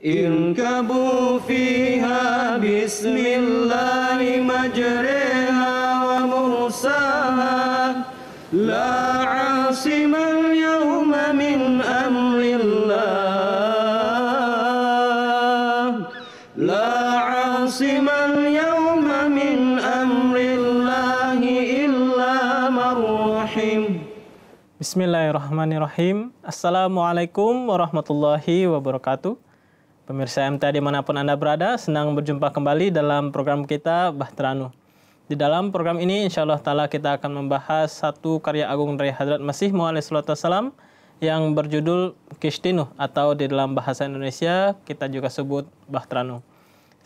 اركبوا فيها بسم الله مجريها ومرساها لا عاصم اليوم من أمر الله لا عاصم اليوم من أمر الله إلا من رحم بسم الله الرحمن الرحيم السلام عليكم ورحمة الله وبركاته Pemirsa MTA dimanapun Anda berada, senang berjumpa kembali dalam program kita Bahteranu. Di dalam program ini, insya Allah ta'ala kita akan membahas satu karya agung dari Hadrat Masih Mu'alai Salam yang berjudul Kishtinu atau di dalam bahasa Indonesia kita juga sebut Bahteranu.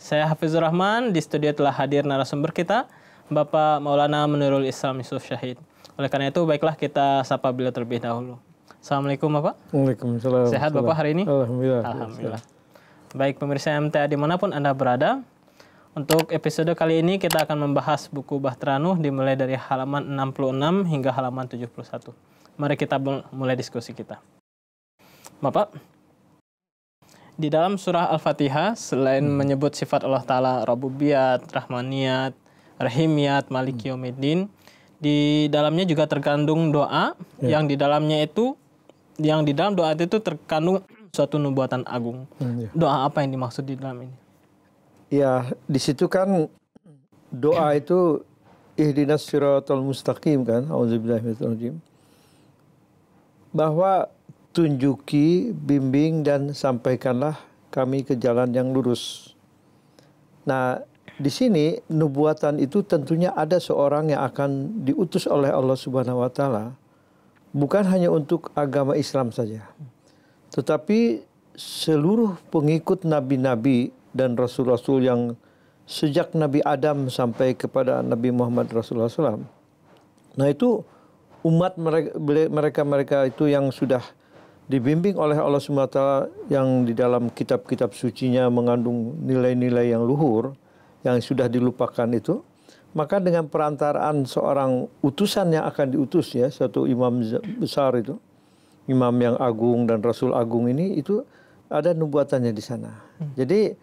Saya Hafizur Rahman, di studio telah hadir narasumber kita, Bapak Maulana Menurul Islam Yusuf Syahid. Oleh karena itu, baiklah kita sapa beliau terlebih dahulu. Assalamualaikum Bapak. Waalaikumsalam. Sehat Bapak hari ini? Alhamdulillah. Alhamdulillah. Baik pemirsa MTA dimanapun Anda berada, untuk episode kali ini kita akan membahas buku Bahtranu dimulai dari halaman 66 hingga halaman 71. Mari kita mulai diskusi kita. Bapak, di dalam surah Al-Fatihah selain hmm. menyebut sifat Allah Ta'ala Rabubiyat, Rahmaniyat, Rahimiyat, Malik hmm. Yawmiddin, di dalamnya juga terkandung doa yeah. yang di dalamnya itu yang di dalam doa itu terkandung suatu nubuatan agung. Hmm, ya. Doa apa yang dimaksud di dalam ini? Ya, di situ kan doa iya. itu ihdinas siratal mustaqim kan, auzubillahiminirrajim. Bahwa tunjuki, bimbing dan sampaikanlah kami ke jalan yang lurus. Nah, di sini nubuatan itu tentunya ada seorang yang akan diutus oleh Allah Subhanahu wa taala bukan hanya untuk agama Islam saja. Hmm. Tetapi seluruh pengikut nabi-nabi dan rasul-rasul yang sejak Nabi Adam sampai kepada Nabi Muhammad Rasulullah SAW. Nah itu umat mereka-mereka itu yang sudah dibimbing oleh Allah SWT yang di dalam kitab-kitab sucinya mengandung nilai-nilai yang luhur, yang sudah dilupakan itu. Maka dengan perantaraan seorang utusan yang akan diutus ya, satu imam besar itu, imam yang agung dan rasul agung ini itu ada nubuatannya di sana. Hmm. Jadi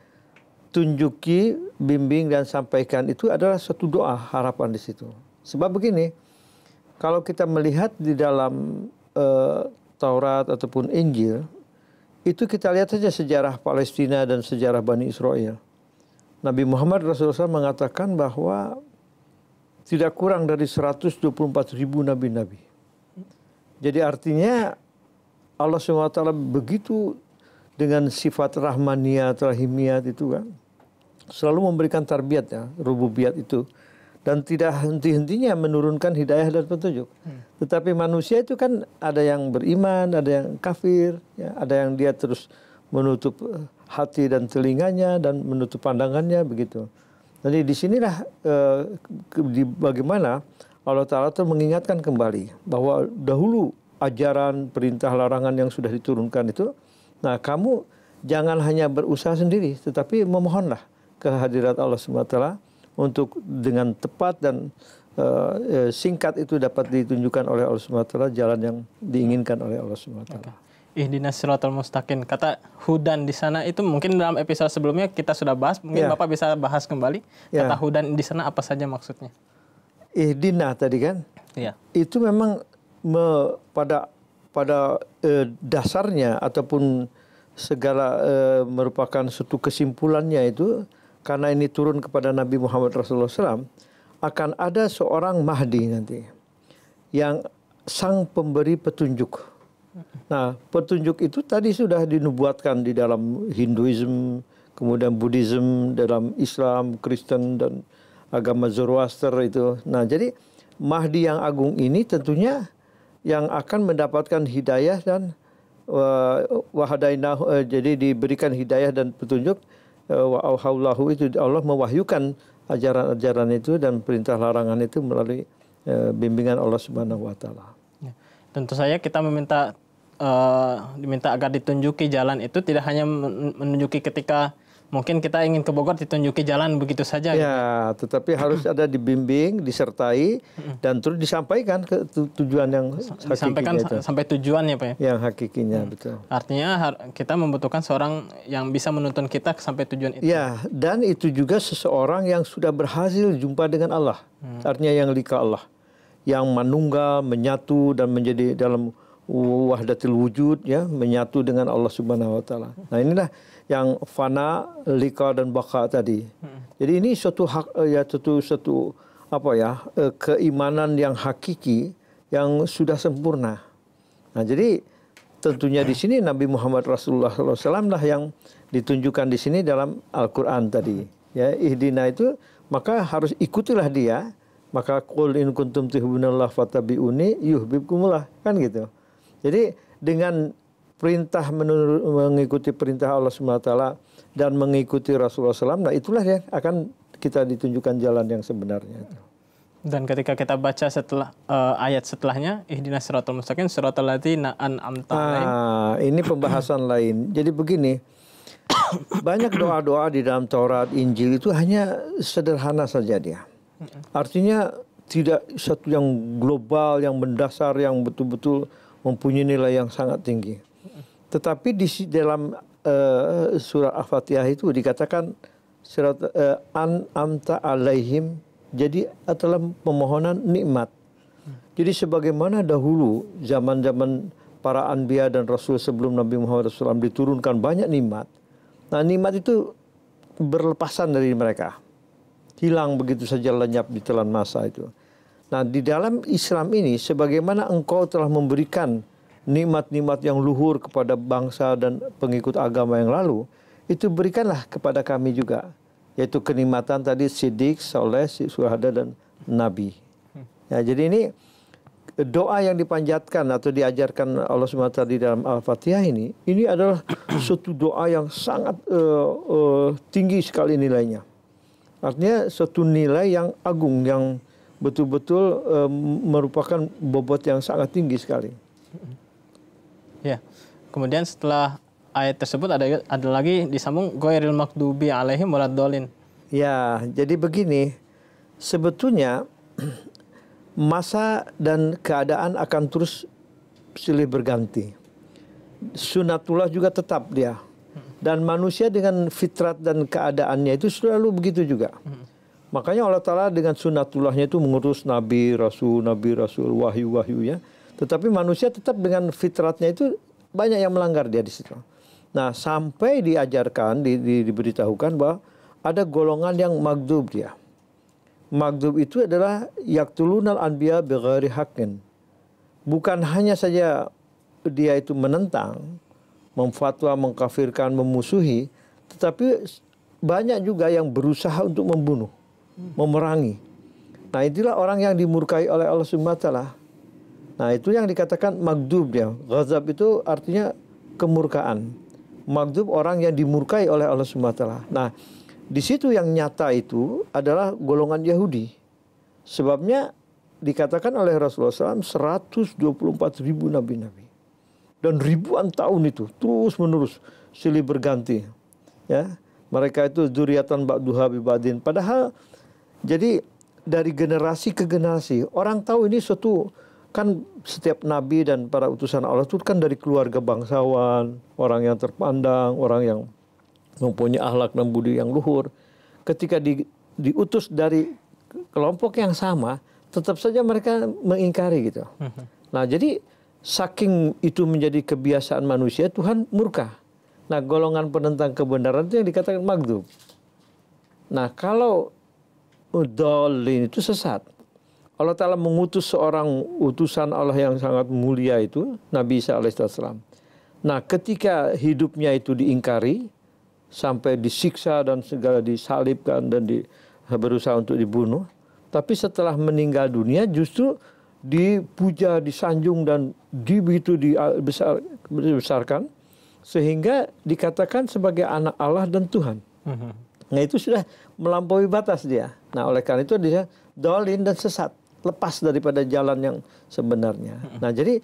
tunjuki, bimbing dan sampaikan itu adalah satu doa harapan di situ. Sebab begini, kalau kita melihat di dalam uh, Taurat ataupun Injil, itu kita lihat saja sejarah Palestina dan sejarah Bani Israel. Nabi Muhammad Rasulullah SAW mengatakan bahwa tidak kurang dari 124 ribu nabi-nabi. Hmm. Jadi artinya Allah SWT begitu dengan sifat rahmania rahimiyat itu kan. Selalu memberikan tarbiat ya, rububiyat itu. Dan tidak henti-hentinya menurunkan hidayah dan petunjuk. Hmm. Tetapi manusia itu kan ada yang beriman, ada yang kafir, ya, ada yang dia terus menutup eh, hati dan telinganya dan menutup pandangannya begitu. Jadi disinilah eh, bagaimana Allah Ta'ala itu mengingatkan kembali bahwa dahulu ajaran, perintah, larangan yang sudah diturunkan itu. Nah, kamu jangan hanya berusaha sendiri, tetapi memohonlah kehadirat Allah SWT untuk dengan tepat dan uh, singkat itu dapat ditunjukkan oleh Allah SWT jalan yang diinginkan oleh Allah SWT. Okay. Ihdinas siratal mustaqim. Kata hudan di sana itu mungkin dalam episode sebelumnya kita sudah bahas, mungkin yeah. Bapak bisa bahas kembali. Ya. Kata yeah. hudan di sana apa saja maksudnya? Ihdina tadi kan? Iya. Yeah. Itu memang me, pada pada eh, dasarnya ataupun segala eh, merupakan suatu kesimpulannya itu karena ini turun kepada Nabi Muhammad Rasulullah SAW akan ada seorang Mahdi nanti yang sang pemberi petunjuk. Nah, petunjuk itu tadi sudah dinubuatkan di dalam Hinduisme, kemudian Buddhism, dalam Islam, Kristen dan agama Zoroaster itu. Nah, jadi Mahdi yang agung ini tentunya yang akan mendapatkan hidayah dan eh, wahadainahu uh, eh, jadi diberikan hidayah dan petunjuk eh, wa itu Allah mewahyukan ajaran-ajaran itu dan perintah larangan itu melalui bimbingan Allah Subhanahu wa taala. Ya. Tentu saja kita meminta uh, diminta agar ditunjuki jalan itu tidak hanya menunjuki ketika mungkin kita ingin ke Bogor ditunjuki jalan begitu saja. Ya, gitu. tetapi harus ada dibimbing, disertai, dan terus disampaikan ke tujuan yang disampaikan itu. sampai tujuannya, pak ya? Yang hakikinya, hmm. betul. Artinya kita membutuhkan seorang yang bisa menuntun kita sampai tujuan itu. Ya, dan itu juga seseorang yang sudah berhasil jumpa dengan Allah, hmm. artinya yang lika Allah, yang manunggal, menyatu dan menjadi dalam wahdatul wujud ya menyatu dengan Allah Subhanahu wa taala. Nah, inilah yang fana, lika dan baka tadi. Hmm. Jadi ini suatu hak eh, ya suatu satu apa ya eh, keimanan yang hakiki yang sudah sempurna. Nah, jadi tentunya di sini Nabi Muhammad Rasulullah SAW lah yang ditunjukkan di sini dalam Al-Quran tadi. Ya, ihdina itu maka harus ikutilah dia. Maka kul in kuntum tuhibunallah fatabi'uni yuhbibkumullah Kan gitu. Jadi dengan perintah menurut, mengikuti perintah Allah SWT dan mengikuti Rasulullah SAW, nah itulah yang akan kita ditunjukkan jalan yang sebenarnya. Dan ketika kita baca setelah uh, ayat setelahnya, ihdina siratal mustaqim siratal ladzina an'amta ah, ini pembahasan lain. Jadi begini, banyak doa-doa di dalam Taurat, Injil itu hanya sederhana saja dia. Artinya tidak satu yang global, yang mendasar, yang betul-betul mempunyai nilai yang sangat tinggi. Tetapi di dalam uh, surah Al-Fatihah itu dikatakan surat uh, eh, an amta alaihim jadi adalah pemohonan nikmat. Jadi sebagaimana dahulu zaman-zaman para anbiya dan rasul sebelum Nabi Muhammad SAW diturunkan banyak nikmat. Nah nikmat itu berlepasan dari mereka. Hilang begitu saja lenyap di telan masa itu. Nah, di dalam Islam ini sebagaimana engkau telah memberikan nikmat-nikmat yang luhur kepada bangsa dan pengikut agama yang lalu, itu berikanlah kepada kami juga, yaitu kenikmatan tadi sidik, soleh, Suhada, dan nabi. Ya, jadi ini doa yang dipanjatkan atau diajarkan Allah SWT di dalam Al-Fatihah ini, ini adalah suatu doa yang sangat uh, uh, tinggi sekali nilainya. Artinya suatu nilai yang agung, yang betul-betul e, merupakan bobot yang sangat tinggi sekali. Ya, kemudian setelah ayat tersebut ada ada lagi disambung goiril makdubi alaihim waladdolin. Ya, jadi begini, sebetulnya masa dan keadaan akan terus silih berganti. Sunatullah juga tetap dia. Dan manusia dengan fitrat dan keadaannya itu selalu begitu juga. Hmm Makanya Allah Ta'ala dengan sunatullahnya itu mengurus Nabi, Rasul, Nabi, Rasul, Wahyu, Wahyu ya. Tetapi manusia tetap dengan fitratnya itu banyak yang melanggar dia di situ. Nah sampai diajarkan, di, di, diberitahukan bahwa ada golongan yang magdub dia. Magdub itu adalah yaktulunal anbiya begari hakin. Bukan hanya saja dia itu menentang, memfatwa, mengkafirkan, memusuhi, tetapi banyak juga yang berusaha untuk membunuh memerangi. Nah itulah orang yang dimurkai oleh Allah SWT. Nah itu yang dikatakan magdub ya. Ghazab itu artinya kemurkaan. Magdub orang yang dimurkai oleh Allah SWT. Nah di situ yang nyata itu adalah golongan Yahudi. Sebabnya dikatakan oleh Rasulullah SAW 124 ribu nabi-nabi. Dan ribuan tahun itu terus menerus silih berganti. Ya, mereka itu duriatan ba'duha bibadin. Padahal jadi dari generasi ke generasi orang tahu ini suatu kan setiap nabi dan para utusan Allah itu kan dari keluarga bangsawan, orang yang terpandang, orang yang mempunyai akhlak dan budi yang luhur. Ketika di, diutus dari kelompok yang sama, tetap saja mereka mengingkari gitu. Mhm. Nah, jadi saking itu menjadi kebiasaan manusia, Tuhan murka. Nah, golongan penentang kebenaran itu yang dikatakan magdub. Nah, kalau dolin itu sesat. Allah Ta'ala mengutus seorang utusan Allah yang sangat mulia itu, Nabi Isa alaihissalam. Nah ketika hidupnya itu diingkari, sampai disiksa dan segala disalibkan dan di, berusaha untuk dibunuh. Tapi setelah meninggal dunia justru dipuja, disanjung dan dibitu dibesarkan sehingga dikatakan sebagai anak Allah dan Tuhan. Mm -hmm. Nah itu sudah melampaui batas dia. Nah oleh karena itu dia dolin dan sesat. Lepas daripada jalan yang sebenarnya. Nah jadi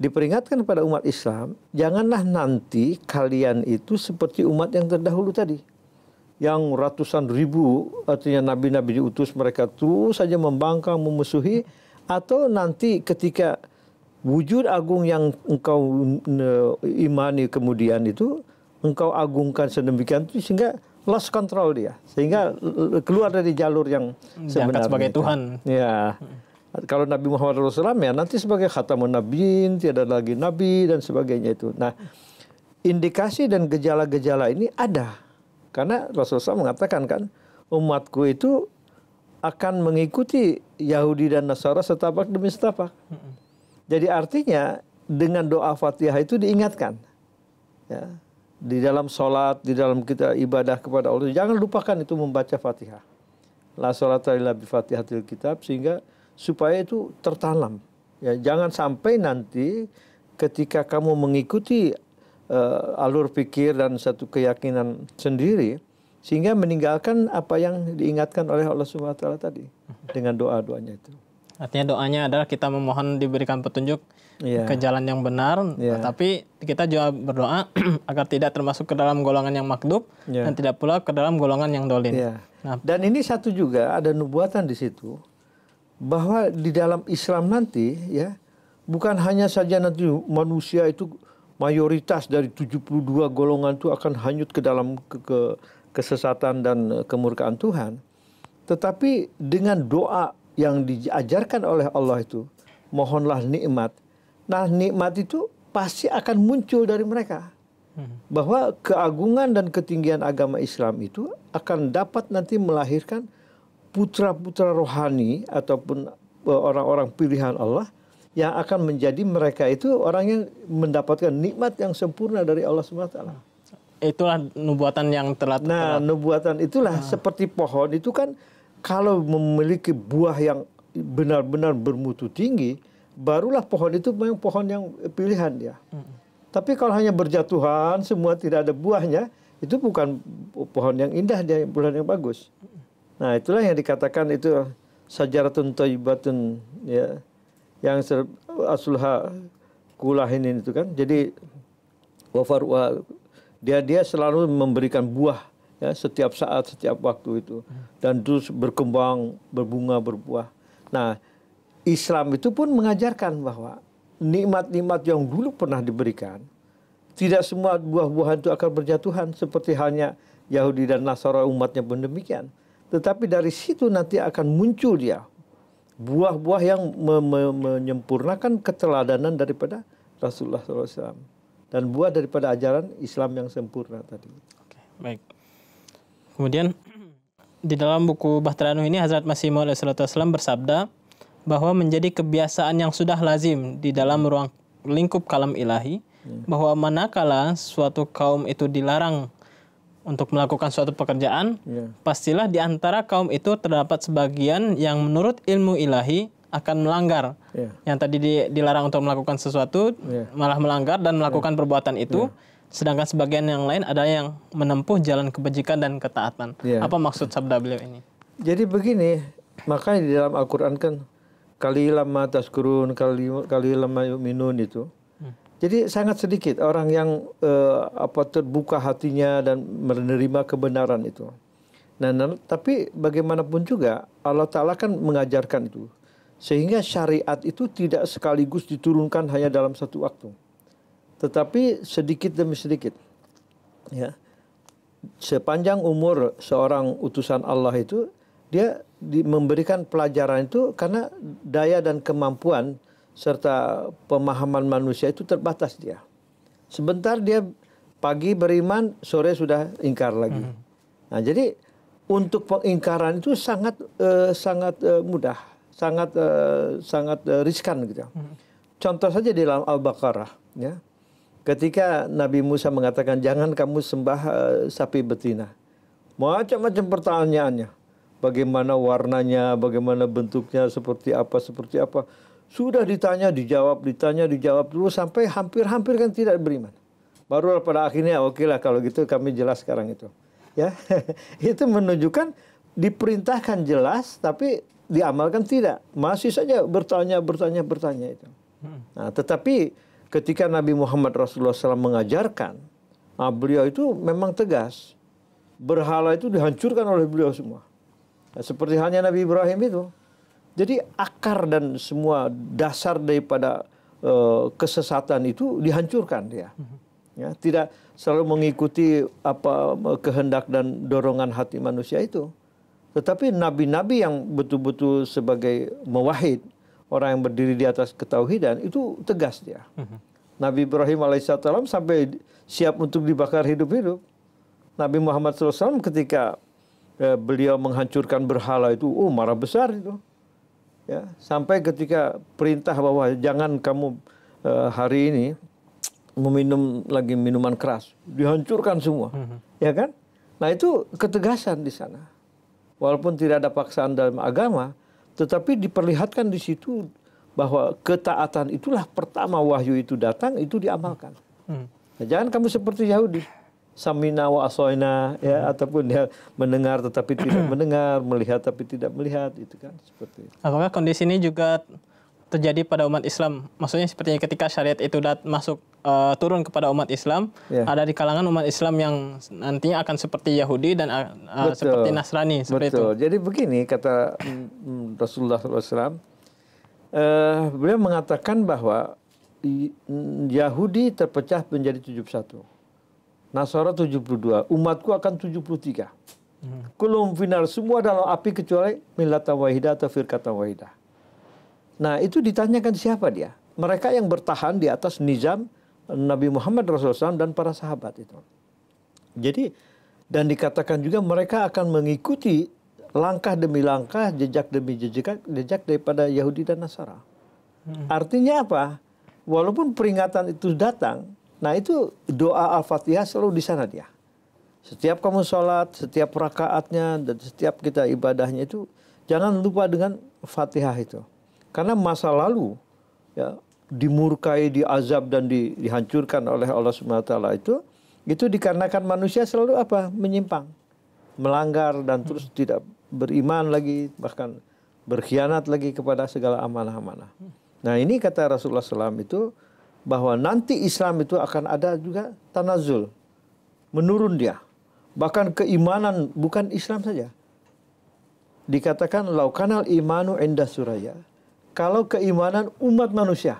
diperingatkan kepada umat Islam, janganlah nanti kalian itu seperti umat yang terdahulu tadi. Yang ratusan ribu, artinya nabi-nabi diutus mereka terus saja membangkang, memusuhi. Atau nanti ketika wujud agung yang engkau imani kemudian itu, engkau agungkan sedemikian itu sehingga lost control dia sehingga keluar dari jalur yang sebenarnya Diangkat sebagai Tuhan. Ya. Kalau Nabi Muhammad SAW ya nanti sebagai khatamun nabiin, tiada lagi nabi dan sebagainya itu. Nah, indikasi dan gejala-gejala ini ada. Karena Rasulullah mengatakan kan, umatku itu akan mengikuti Yahudi dan Nasara setapak demi setapak. Jadi artinya dengan doa Fatihah itu diingatkan. Ya di dalam sholat, di dalam kita ibadah kepada Allah. Jangan lupakan itu membaca Fatihah. La sholat illa bi Fatihatil Kitab sehingga supaya itu tertanam. Ya, jangan sampai nanti ketika kamu mengikuti uh, alur pikir dan satu keyakinan sendiri sehingga meninggalkan apa yang diingatkan oleh Allah swt tadi dengan doa-doanya itu. Artinya doanya adalah kita memohon diberikan petunjuk yeah. ke jalan yang benar, yeah. tapi kita juga berdoa agar tidak termasuk ke dalam golongan yang makdub yeah. dan tidak pula ke dalam golongan yang dolin. Yeah. Nah, dan ini satu juga ada nubuatan di situ bahwa di dalam Islam nanti ya bukan hanya saja nanti manusia itu mayoritas dari 72 golongan itu akan hanyut ke dalam ke, ke kesesatan dan kemurkaan Tuhan. Tetapi dengan doa yang diajarkan oleh Allah itu, mohonlah nikmat. Nah, nikmat itu pasti akan muncul dari mereka. Hmm. Bahwa keagungan dan ketinggian agama Islam itu akan dapat nanti melahirkan putra-putra rohani ataupun e, orang-orang pilihan Allah yang akan menjadi mereka itu orang yang mendapatkan nikmat yang sempurna dari Allah SWT. Itulah nubuatan yang telat Nah, nubuatan itulah ah. seperti pohon itu kan kalau memiliki buah yang benar-benar bermutu tinggi, barulah pohon itu memang pohon yang pilihan ya. Tapi kalau hanya berjatuhan, semua tidak ada buahnya, itu bukan pohon yang indah, dia pohon yang bagus. Nah itulah yang dikatakan itu sajaratun toibatun ya yang asulha kulahinin itu kan. Jadi wafar dia dia selalu memberikan buah ya setiap saat setiap waktu itu dan terus berkembang berbunga berbuah nah Islam itu pun mengajarkan bahwa nikmat-nikmat yang dulu pernah diberikan tidak semua buah-buahan itu akan berjatuhan seperti halnya Yahudi dan Nasara umatnya pun demikian tetapi dari situ nanti akan muncul dia buah-buah yang me me menyempurnakan keteladanan daripada Rasulullah SAW dan buah daripada ajaran Islam yang sempurna tadi. Oke, baik. Kemudian di dalam buku Bahtaranu ini Hazrat Masih Maud Wasallam bersabda bahwa menjadi kebiasaan yang sudah lazim di dalam ruang lingkup kalam ilahi hmm. bahwa manakala suatu kaum itu dilarang untuk melakukan suatu pekerjaan, ya. pastilah di antara kaum itu terdapat sebagian yang menurut ilmu ilahi akan melanggar. Ya. Yang tadi dilarang untuk melakukan sesuatu ya. malah melanggar dan melakukan perbuatan itu. Sedangkan sebagian yang lain ada yang menempuh jalan kebajikan dan ketaatan. Ya. Apa maksud sabda beliau ini? Jadi begini, makanya di dalam Al-Quran kan kali lama taskurun, kali kali lama minun itu. Hmm. Jadi sangat sedikit orang yang uh, apa terbuka hatinya dan menerima kebenaran itu. Nah, nah, tapi bagaimanapun juga Allah Taala kan mengajarkan itu, sehingga syariat itu tidak sekaligus diturunkan hanya dalam satu waktu. Tetapi sedikit demi sedikit, ya sepanjang umur seorang utusan Allah itu dia di, memberikan pelajaran itu karena daya dan kemampuan serta pemahaman manusia itu terbatas dia. Sebentar dia pagi beriman, sore sudah ingkar lagi. Hmm. Nah, jadi untuk pengingkaran itu sangat uh, sangat uh, mudah, sangat uh, sangat uh, riskan gitu. Hmm. Contoh saja di dalam Al-Baqarah ya ketika Nabi Musa mengatakan jangan kamu sembah uh, sapi betina. Macam-macam pertanyaannya. Bagaimana warnanya, bagaimana bentuknya, seperti apa, seperti apa. Sudah ditanya, dijawab, ditanya, dijawab dulu sampai hampir-hampir kan tidak beriman. Baru pada akhirnya oke okay lah kalau gitu kami jelas sekarang itu. Ya, itu menunjukkan diperintahkan jelas tapi diamalkan tidak. Masih saja bertanya, bertanya, bertanya itu. Hmm. Nah, tetapi ketika Nabi Muhammad Rasulullah SAW mengajarkan, nah beliau itu memang tegas. Berhala itu dihancurkan oleh beliau semua. Nah, seperti halnya Nabi Ibrahim itu. Jadi akar dan semua dasar daripada uh, kesesatan itu dihancurkan dia. Ya, tidak selalu mengikuti apa eh, kehendak dan dorongan hati manusia itu. Tetapi nabi-nabi yang betul-betul sebagai mewahid, orang yang berdiri di atas ketauhidan itu tegas dia. Mm-hmm. Nabi Ibrahim alaihissalam sampai siap untuk dibakar hidup-hidup. Nabi Muhammad SAW ketika eh, beliau menghancurkan berhala itu, oh marah besar itu. Ya, sampai ketika perintah bahwa jangan kamu eh, hari ini meminum lagi minuman keras, dihancurkan semua, mm-hmm. ya kan? Nah itu ketegasan di sana. Walaupun tidak ada paksaan dalam agama, tetapi diperlihatkan di situ bahwa ketaatan itulah pertama wahyu itu datang itu diamalkan. Hmm. Nah, jangan kamu seperti Yahudi. Samina wa asoina ya hmm. ataupun dia mendengar tetapi tidak mendengar, melihat tapi tidak melihat itu kan seperti itu. Apakah kondisi ini juga terjadi pada umat Islam? Maksudnya sepertinya ketika syariat itu dat masuk uh, turun kepada umat Islam, yeah. ada di kalangan umat Islam yang nantinya akan seperti Yahudi dan uh, seperti Nasrani. Seperti Betul. Itu. Jadi begini kata mm, mm, Rasulullah SAW, uh, beliau mengatakan bahwa mm, Yahudi terpecah menjadi 71. Nasara 72, umatku akan 73. Hmm. Kulum final semua dalam api kecuali milata wahida atau firkata wahida. Nah, itu ditanyakan siapa dia? Mereka yang bertahan di atas nizam Nabi Muhammad SAW dan para sahabat itu. Jadi dan dikatakan juga mereka akan mengikuti langkah demi langkah, jejak demi jejak, jejak daripada Yahudi dan Nasara. Hmm. Artinya apa? Walaupun peringatan itu datang, nah itu doa Al-Fatihah selalu di sana dia. Setiap kamu sholat, setiap rakaatnya, dan setiap kita ibadahnya itu, jangan lupa dengan Fatihah itu. Karena masa lalu, ya dimurkai, diazab dan di, dihancurkan oleh Allah SWT itu itu dikarenakan manusia selalu apa? menyimpang, melanggar dan hmm. terus hmm. tidak beriman lagi bahkan berkhianat lagi kepada segala amanah-amanah. Hmm. Nah, ini kata Rasulullah SAW itu bahwa nanti Islam itu akan ada juga tanazul, menurun dia. Bahkan keimanan bukan Islam saja. Dikatakan laukanal imanu endah suraya. Kalau keimanan umat manusia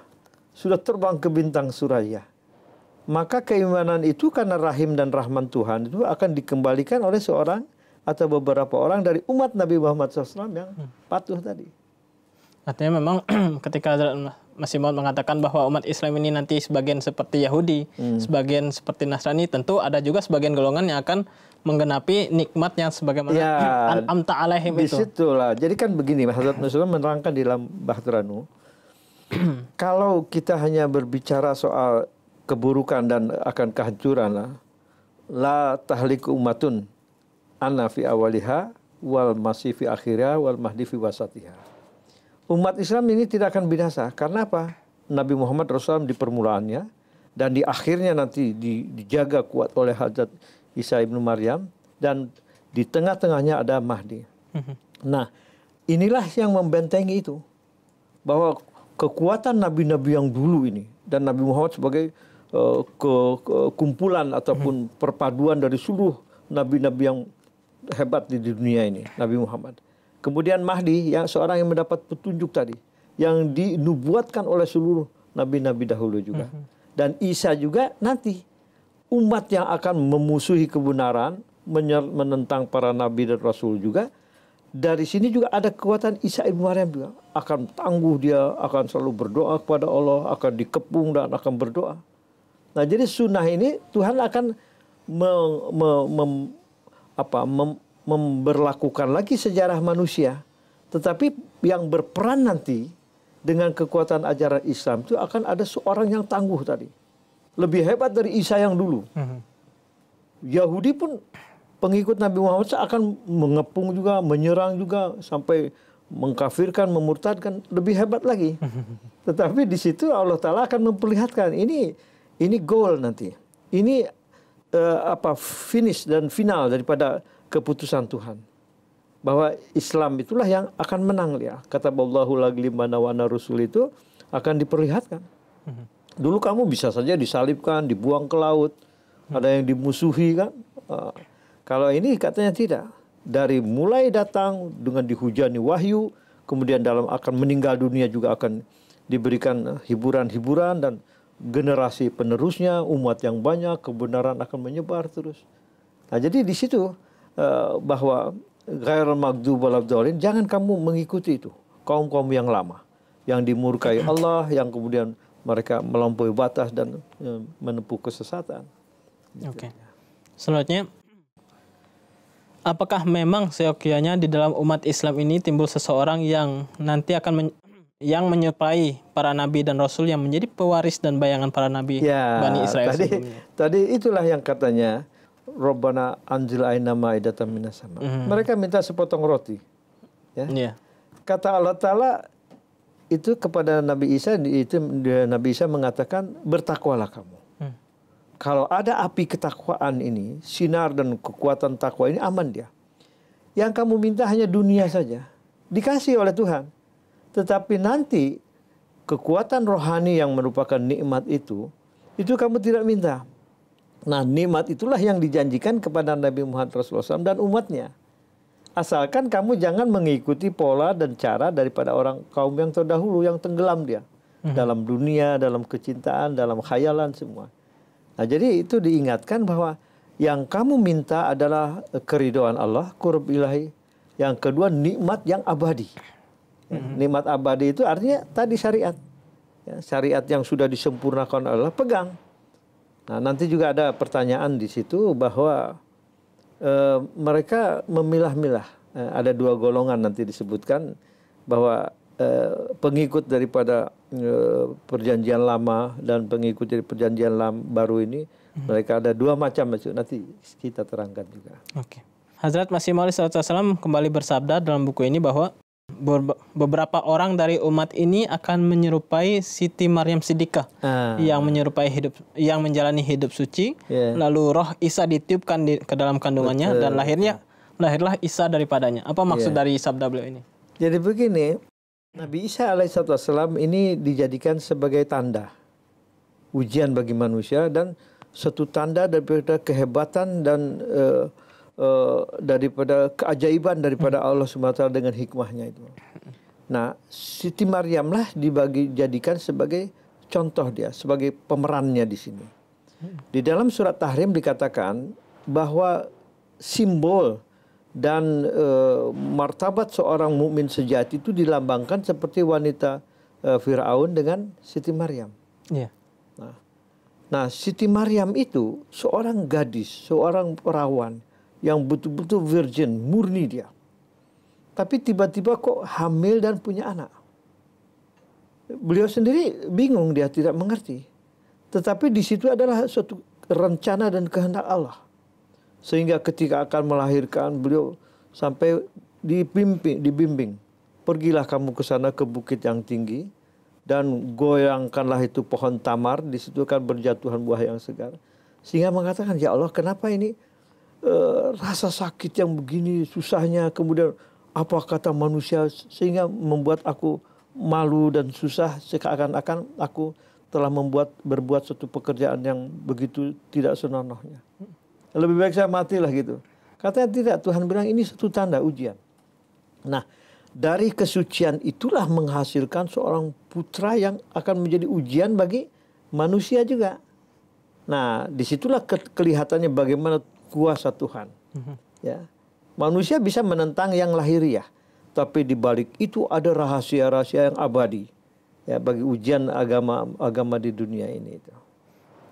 sudah terbang ke bintang suraya. Maka keimanan itu karena rahim dan rahman Tuhan itu akan dikembalikan oleh seorang atau beberapa orang dari umat Nabi Muhammad SAW yang hmm. patuh tadi. Artinya memang ketika Masih mengatakan bahwa umat Islam ini nanti sebagian seperti Yahudi, hmm. sebagian seperti Nasrani, tentu ada juga sebagian golongan yang akan menggenapi nikmat yang sebagaimana ya, amta alaihim itu. Disitulah. Jadi kan begini, Hazrat Rasulullah menerangkan di dalam Bahtranu, kalau kita hanya berbicara soal keburukan dan akan kehancuran, ah, la tahliku umatun anna fi awaliha wal masih fi akhirnya wal mahdi fi wasatiha. Umat Islam ini tidak akan binasa. Karena apa? Nabi Muhammad Rasulullah di permulaannya dan di akhirnya nanti di, dijaga kuat oleh Hazrat Isa ibnu Maryam dan di tengah-tengahnya ada Mahdi. Mhm. Nah, inilah yang membentengi itu bahwa kekuatan nabi-nabi yang dulu ini dan Nabi Muhammad sebagai uh, ke, ke kumpulan ataupun hmm. perpaduan dari seluruh nabi-nabi yang hebat di dunia ini, Nabi Muhammad. Kemudian Mahdi yang seorang yang mendapat petunjuk tadi yang dinubuatkan oleh seluruh nabi-nabi dahulu juga. Hmm. Dan Isa juga nanti umat yang akan memusuhi kebenaran, menentang para nabi dan rasul juga dari sini juga ada kekuatan Isa ibn Maryam juga akan tangguh dia akan selalu berdoa kepada Allah akan dikepung dan akan berdoa nah jadi sunnah ini Tuhan akan memperlakukan mem, mem, apa, mem, memberlakukan lagi sejarah manusia tetapi yang berperan nanti dengan kekuatan ajaran Islam itu akan ada seorang yang tangguh tadi lebih hebat dari Isa yang dulu mm -hmm. Yahudi pun pengikut Nabi Muhammad akan mengepung juga, menyerang juga sampai mengkafirkan, memurtadkan lebih hebat lagi. Tetapi di situ Allah Taala akan memperlihatkan ini ini goal nanti. Ini uh, apa finish dan final daripada keputusan Tuhan. Bahwa Islam itulah yang akan menang ya. Kata Allahu lagli mana rusul itu akan diperlihatkan. Hmm. Dulu kamu bisa saja disalibkan, dibuang ke laut, ada yang dimusuhi kan. Ah. Kalau ini katanya tidak. Dari mulai datang dengan dihujani wahyu, kemudian dalam akan meninggal dunia juga akan diberikan hiburan-hiburan dan generasi penerusnya, umat yang banyak, kebenaran akan menyebar terus. Nah, jadi di situ eh, bahwa ghairul magdu waladdallin jangan kamu mengikuti itu kaum-kaum yang lama yang dimurkai Allah yang kemudian mereka melampaui batas dan eh, menempuh kesesatan. Gitu. Oke. Okay. Selanjutnya apakah memang seyogianya di dalam umat Islam ini timbul seseorang yang nanti akan men yang menyuplai para nabi dan rasul yang menjadi pewaris dan bayangan para nabi ya, Bani Israel tadi, Tadi itulah yang katanya Robana anjil aina ma'idatan minas sama. Mm. Mereka minta sepotong roti. Ya. Yeah. Kata Allah Taala itu kepada Nabi Isa itu Nabi Isa mengatakan bertakwalah kamu kalau ada api ketakwaan ini, sinar dan kekuatan takwa ini aman dia. Yang kamu minta hanya dunia saja. Dikasih oleh Tuhan. Tetapi nanti kekuatan rohani yang merupakan nikmat itu, itu kamu tidak minta. Nah nikmat itulah yang dijanjikan kepada Nabi Muhammad SAW dan umatnya. Asalkan kamu jangan mengikuti pola dan cara daripada orang kaum yang terdahulu yang tenggelam dia. Mm -hmm. Dalam dunia, dalam kecintaan, dalam khayalan semua. Nah, jadi itu diingatkan bahwa yang kamu minta adalah keridoan Allah, kurb ilahi. Yang kedua nikmat yang abadi. Ya, mhm. Nikmat abadi itu artinya tadi syariat. Ya, syariat yang sudah disempurnakan Allah pegang. Nah, nanti juga ada pertanyaan di situ bahwa e, mereka memilah-milah. E, ada dua golongan nanti disebutkan bahwa Eh, pengikut daripada eh, perjanjian lama dan pengikut dari perjanjian baru ini hmm. mereka ada dua macam masuk nanti kita terangkan juga. Oke. Okay. Hazrat Masih Maulid Wasallam kembali bersabda dalam buku ini bahwa beberapa orang dari umat ini akan menyerupai Siti Maryam Sidika ah. yang menyerupai hidup yang menjalani hidup suci yeah. lalu roh Isa ditiupkan di, ke dalam kandungannya Betul. dan lahirnya lahirlah Isa daripadanya. Apa maksud yeah. dari sabda beliau ini? Jadi begini, Nabi Isa alaihissalam ini dijadikan sebagai tanda ujian bagi manusia dan satu tanda daripada kehebatan dan uh, uh, daripada keajaiban daripada Allah SWT dengan hikmahnya itu. Nah, Siti Maryam dibagi jadikan sebagai contoh dia, sebagai pemerannya di sini. Di dalam surat Tahrim dikatakan bahwa simbol dan e, martabat seorang mukmin sejati itu dilambangkan seperti wanita e, Firaun dengan Siti Maryam. Yeah. Nah, nah, Siti Maryam itu seorang gadis, seorang perawan yang betul-betul virgin, murni dia. Tapi tiba-tiba kok hamil dan punya anak. Beliau sendiri bingung, dia tidak mengerti. Tetapi di situ adalah suatu rencana dan kehendak Allah sehingga ketika akan melahirkan beliau sampai dipimpin dibimbing pergilah kamu ke sana ke bukit yang tinggi dan goyangkanlah itu pohon tamar di situ kan berjatuhan buah yang segar sehingga mengatakan ya Allah kenapa ini e, rasa sakit yang begini susahnya kemudian apa kata manusia sehingga membuat aku malu dan susah seakan-akan aku telah membuat berbuat suatu pekerjaan yang begitu tidak senonohnya lebih baik saya matilah gitu. Katanya tidak, Tuhan bilang ini satu tanda ujian. Nah, dari kesucian itulah menghasilkan seorang putra yang akan menjadi ujian bagi manusia juga. Nah, disitulah ke kelihatannya bagaimana kuasa Tuhan. Mhm. Ya, manusia bisa menentang yang lahir ya, tapi di balik itu ada rahasia-rahasia yang abadi ya bagi ujian agama agama di dunia ini itu.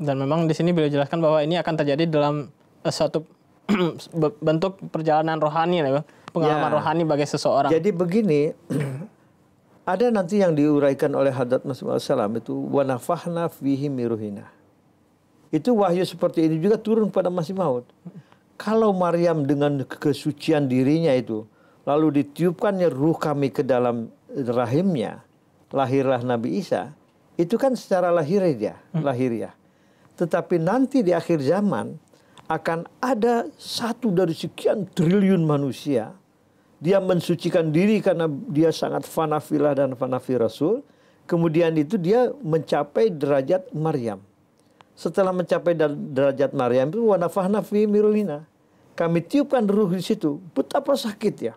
Dan memang di sini beliau jelaskan bahwa ini akan terjadi dalam Eh, suatu bentuk perjalanan rohani ya pengalaman ya. rohani bagi seseorang. Jadi begini, ada nanti yang diuraikan oleh Hadrat Masih Salam itu wanafahna fihi miruhina. Itu wahyu seperti ini juga turun kepada Masih Maut. Kalau Maryam dengan kesucian dirinya itu lalu ditiupkannya ruh kami ke dalam rahimnya, lahirlah Nabi Isa. Itu kan secara lahiriah, hmm. lahiriah. Tetapi nanti di akhir zaman akan ada satu dari sekian triliun manusia. Dia mensucikan diri karena dia sangat fanafilah dan fanafi Rasul. Kemudian itu dia mencapai derajat Maryam. Setelah mencapai derajat Maryam itu wanafahna fi mirulina. Kami tiupkan ruh di situ. Betapa sakit ya.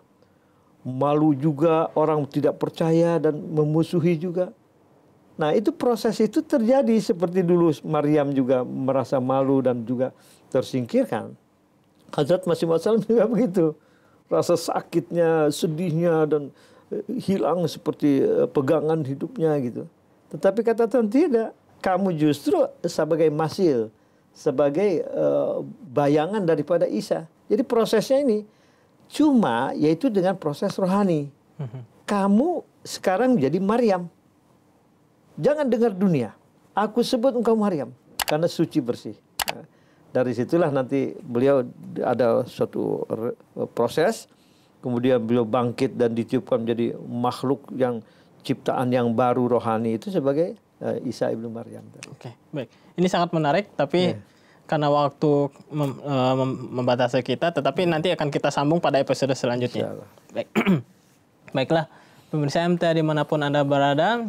Malu juga orang tidak percaya dan memusuhi juga Nah itu proses itu terjadi seperti dulu Maryam juga merasa malu dan juga tersingkirkan. Hazrat Masih Masalam juga begitu. Rasa sakitnya, sedihnya dan eh, hilang seperti eh, pegangan hidupnya gitu. Tetapi kata Tuhan tidak. Kamu justru sebagai masil, sebagai uh, bayangan daripada Isa. Jadi prosesnya ini cuma yaitu dengan proses rohani. Mhm. Kamu sekarang jadi Maryam Jangan dengar dunia. Aku sebut engkau Maryam karena suci bersih. Dari situlah nanti beliau ada suatu proses, kemudian beliau bangkit dan ditiupkan menjadi makhluk yang ciptaan yang baru rohani itu sebagai uh, Isa ibnu Maryam. Oke, baik. Ini sangat menarik, tapi yeah. karena waktu eh, mem, membatasi kita, tetapi nanti akan kita sambung pada episode selanjutnya. Baik. Baiklah, pemirsa MTA dimanapun anda berada.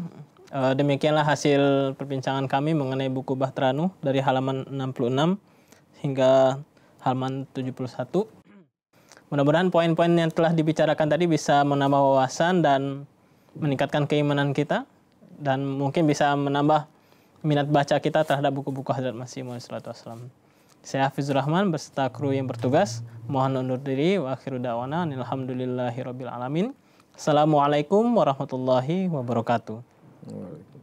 Eh, demikianlah hasil perbincangan kami mengenai buku Bahtranu dari halaman 66 hingga halaman 71. Mudah-mudahan poin-poin yang telah dibicarakan tadi bisa menambah wawasan dan meningkatkan keimanan kita dan mungkin bisa menambah minat baca kita terhadap buku-buku Hadrat Masih Muhammad SAW. Saya Hafiz Rahman beserta kru yang bertugas mohon undur diri wa akhiru da'wana alhamdulillahi alamin. Assalamualaikum warahmatullahi wabarakatuh. All right.